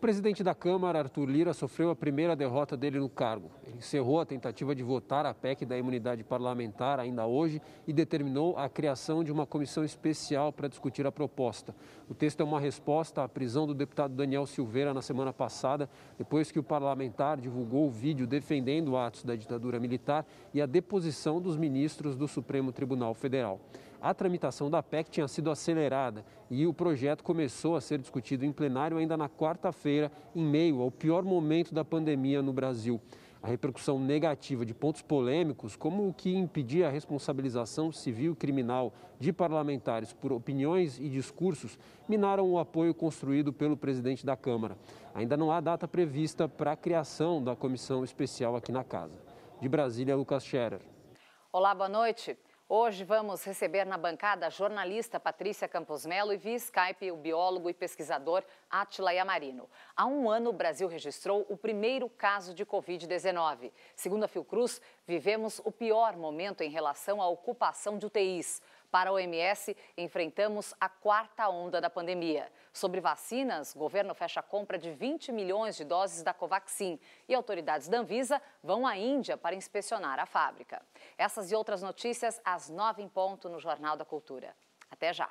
O presidente da Câmara, Arthur Lira, sofreu a primeira derrota dele no cargo encerrou a tentativa de votar a PEC da imunidade parlamentar ainda hoje e determinou a criação de uma comissão especial para discutir a proposta. O texto é uma resposta à prisão do deputado Daniel Silveira na semana passada, depois que o parlamentar divulgou o vídeo defendendo atos da ditadura militar e a deposição dos ministros do Supremo Tribunal Federal. A tramitação da PEC tinha sido acelerada e o projeto começou a ser discutido em plenário ainda na quarta-feira, em meio ao pior momento da pandemia no Brasil a repercussão negativa de pontos polêmicos, como o que impedia a responsabilização civil e criminal de parlamentares por opiniões e discursos, minaram o apoio construído pelo presidente da Câmara. Ainda não há data prevista para a criação da comissão especial aqui na casa. De Brasília, Lucas Scherer. Olá, boa noite. Hoje vamos receber na bancada a jornalista Patrícia Campos Melo e via Skype o biólogo e pesquisador Atila Yamarino. Há um ano, o Brasil registrou o primeiro caso de Covid-19. Segundo a Fiocruz, vivemos o pior momento em relação à ocupação de UTIs. Para a OMS, enfrentamos a quarta onda da pandemia. Sobre vacinas, governo fecha a compra de 20 milhões de doses da Covaxin e autoridades da Anvisa vão à Índia para inspecionar a fábrica. Essas e outras notícias às nove em ponto no Jornal da Cultura. Até já!